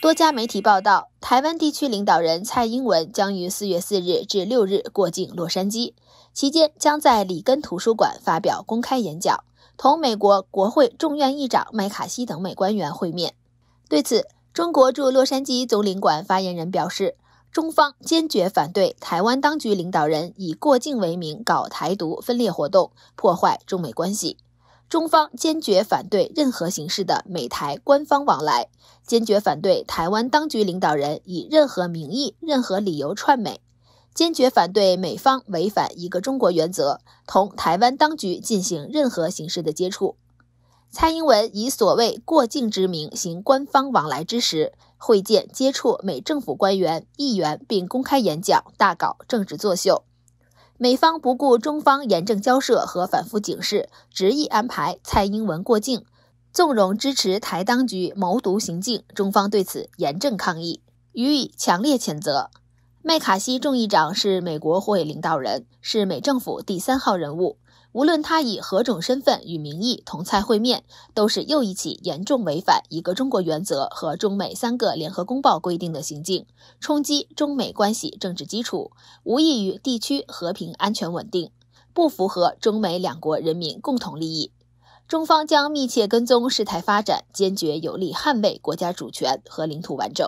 多家媒体报道，台湾地区领导人蔡英文将于四月四日至六日过境洛杉矶，期间将在里根图书馆发表公开演讲，同美国国会众院议长麦卡锡等美官员会面。对此，中国驻洛杉矶总领馆发言人表示，中方坚决反对台湾当局领导人以过境为名搞台独分裂活动，破坏中美关系。中方坚决反对任何形式的美台官方往来，坚决反对台湾当局领导人以任何名义、任何理由串美，坚决反对美方违反一个中国原则，同台湾当局进行任何形式的接触。蔡英文以所谓过境之名行官方往来之时，会见接触美政府官员、议员，并公开演讲，大搞政治作秀。美方不顾中方严正交涉和反复警示，执意安排蔡英文过境，纵容支持台当局谋独行径，中方对此严正抗议，予以强烈谴责。麦卡锡众议长是美国会领导人，是美政府第三号人物。无论他以何种身份与名义同蔡会面，都是又一起严重违反一个中国原则和中美三个联合公报规定的行径，冲击中美关系政治基础，无异于地区和平、安全、稳定不符合中美两国人民共同利益。中方将密切跟踪事态发展，坚决有力捍卫国家主权和领土完整。